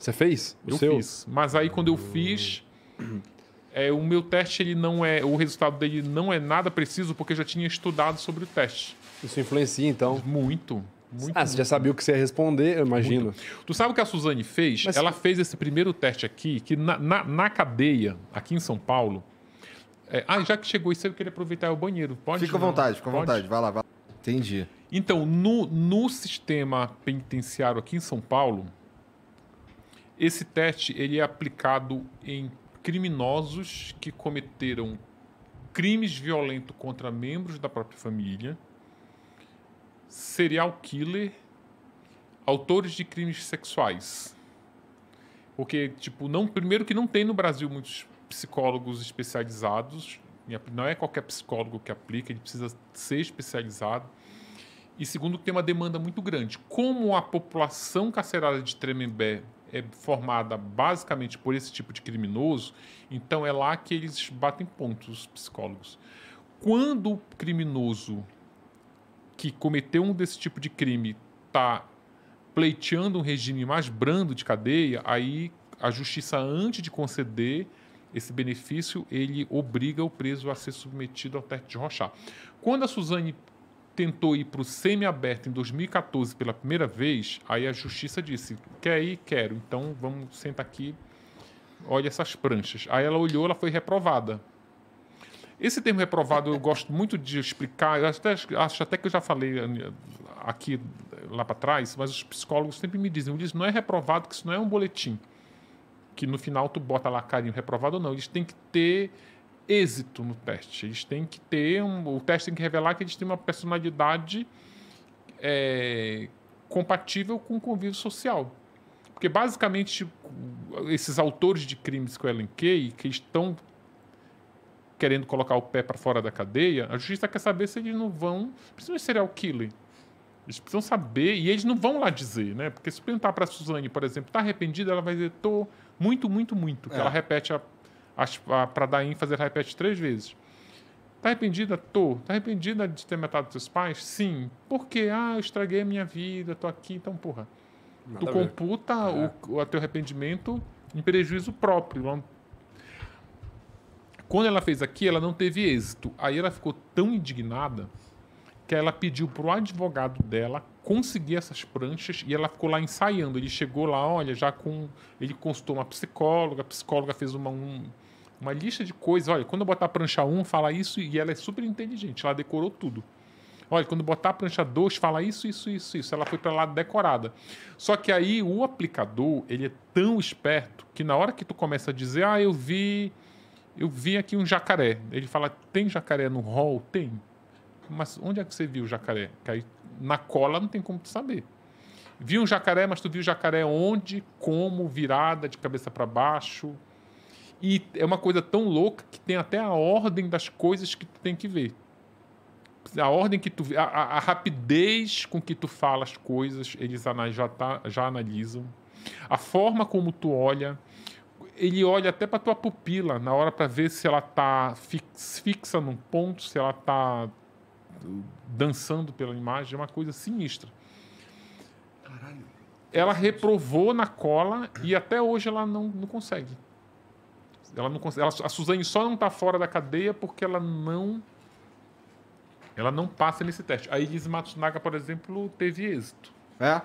Você fez? Eu seu? fiz. Mas aí quando eu fiz, é, o meu teste ele não é, o resultado dele não é nada preciso porque eu já tinha estudado sobre o teste. Isso influencia então? Muito. Muito, ah, você já sabia o que você ia responder, eu imagino. Muito. Tu sabe o que a Suzane fez? Mas ela fez esse primeiro teste aqui, que na, na, na cadeia, aqui em São Paulo. É, ah, já que chegou isso, eu queria aproveitar o banheiro. Pode? Fica à vontade, fica à vontade. Vai lá, vai lá. Entendi. Então, no, no sistema penitenciário aqui em São Paulo, esse teste ele é aplicado em criminosos que cometeram crimes violentos contra membros da própria família, serial killer, autores de crimes sexuais. Porque, tipo, não, primeiro que não tem no Brasil muitos psicólogos especializados, não é qualquer psicólogo que aplica, ele precisa ser especializado. E segundo, que tem uma demanda muito grande. Como a população carcerária de Tremembé é formada basicamente por esse tipo de criminoso, então é lá que eles batem pontos, os psicólogos. Quando o criminoso que cometeu um desse tipo de crime está pleiteando um regime mais brando de cadeia, aí a justiça, antes de conceder esse benefício, ele obriga o preso a ser submetido ao teste de rochar. Quando a Suzane tentou ir para o semi-aberto em 2014 pela primeira vez, aí a justiça disse: quer ir? Quero. Então vamos sentar aqui, olha essas pranchas. Aí ela olhou, ela foi reprovada. Esse termo reprovado eu gosto muito de explicar, eu até, acho até que eu já falei eh, aqui eh, lá para trás, mas os psicólogos sempre me dizem: eles não é reprovado, que isso não é um boletim. Que no final tu bota lá carinho reprovado ou não. Eles têm que ter êxito no teste. Eles têm que ter um, o teste tem que revelar que eles têm uma personalidade é, compatível com o convívio social. Porque basicamente esses autores de crimes que eu elenquei, que estão querendo colocar o pé para fora da cadeia, a justiça quer saber se eles não vão, principalmente serial killer. Eles precisam saber, e eles não vão lá dizer, né? Porque se perguntar para a Suzane, por exemplo, está arrependida, ela vai dizer, tô muito, muito, muito. É. Que ela repete a para dar ênfase, ela repete três vezes. Tá arrependida? Tô. Tá arrependida de ter matado seus pais? Sim. Por quê? Ah, eu estraguei a minha vida, tô aqui, então, porra. Nada tu computa é. o, o teu arrependimento em prejuízo próprio. Quando ela fez aqui, ela não teve êxito. Aí ela ficou tão indignada que ela pediu pro advogado dela conseguir essas pranchas e ela ficou lá ensaiando. Ele chegou lá, olha, já com. Ele consultou uma psicóloga, a psicóloga fez uma. Um, uma lista de coisas. Olha, quando eu botar a prancha 1, fala isso e ela é super inteligente, ela decorou tudo. Olha, quando botar a prancha 2, fala isso, isso, isso, isso. Ela foi para lá decorada. Só que aí o aplicador, ele é tão esperto que na hora que tu começa a dizer, ah, eu vi, eu vi aqui um jacaré. Ele fala, tem jacaré no hall? Tem. Mas onde é que você viu o jacaré? Que aí na cola não tem como tu saber. Vi um jacaré, mas tu viu o jacaré onde, como, virada, de cabeça para baixo, e é uma coisa tão louca que tem até a ordem das coisas que tu tem que ver. A ordem que tu a, a, a rapidez com que tu fala as coisas, eles já, tá, já analisam. A forma como tu olha, ele olha até para tua pupila na hora para ver se ela tá fixa num ponto, se ela tá uh, dançando pela imagem, é uma coisa sinistra. Caralho. Ela reprovou na cola e até hoje ela não, não consegue. Ela não ela, a Suzane só não está fora da cadeia porque ela não ela não passa nesse teste. A Iggy Matsunaga, por exemplo, teve êxito. É.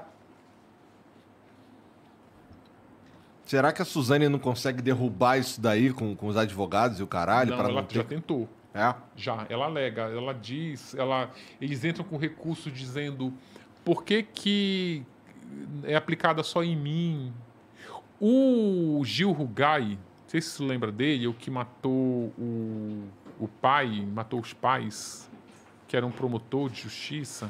Será que a Suzane não consegue derrubar isso daí com, com os advogados e o caralho? Não, ela não ter... já tentou. É? Já. Ela alega, ela diz, ela, eles entram com recurso dizendo por que, que é aplicada só em mim. O Gil Rugai, não sei se você lembra dele, o que matou o, o pai, matou os pais, que era um promotor de justiça.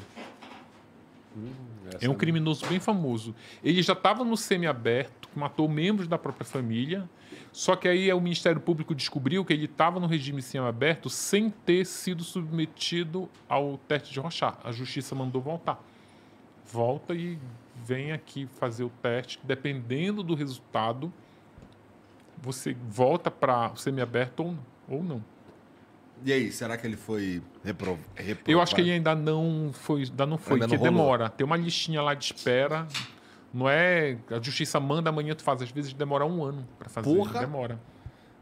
Hum, é um criminoso bem famoso. Ele já estava no semiaberto, matou membros da própria família, só que aí é o Ministério Público descobriu que ele estava no regime semiaberto sem ter sido submetido ao teste de Rochard. A justiça mandou voltar. Volta e vem aqui fazer o teste, dependendo do resultado, você volta para o semiaberto ou Ou não. E aí, será que ele foi reprovado? Eu acho que ele ainda não foi, ainda não foi, ainda porque não demora. Tem uma listinha lá de espera. Não é. A justiça manda, amanhã tu faz. Às vezes demora um ano para fazer. Porra. Demora.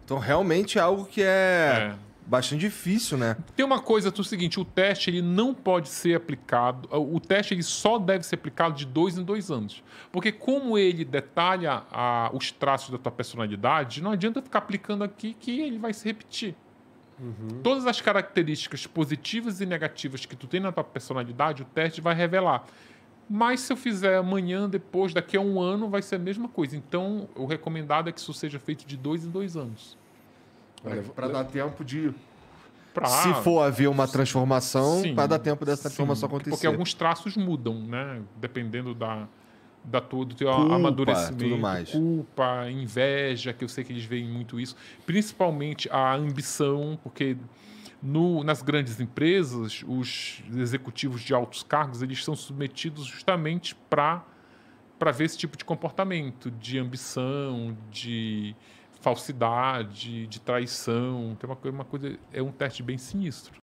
Então realmente é algo que é. é bastante difícil, né? Tem uma coisa o seguinte, o teste ele não pode ser aplicado, o teste ele só deve ser aplicado de dois em dois anos, porque como ele detalha a, os traços da tua personalidade, não adianta ficar aplicando aqui que ele vai se repetir. Uhum. Todas as características positivas e negativas que tu tem na tua personalidade, o teste vai revelar. Mas se eu fizer amanhã, depois, daqui a um ano, vai ser a mesma coisa. Então, o recomendado é que isso seja feito de dois em dois anos. Para dar tempo de. Pra... Se for haver uma transformação, para dar tempo dessa transformação sim, acontecer. Porque alguns traços mudam, né? Dependendo da, da tudo, tem culpa, amadurecimento, culpa, inveja, que eu sei que eles veem muito isso, principalmente a ambição, porque no, nas grandes empresas, os executivos de altos cargos, eles são submetidos justamente para para ver esse tipo de comportamento, de ambição, de falsidade, de traição. Tem uma, uma coisa, é um teste bem sinistro.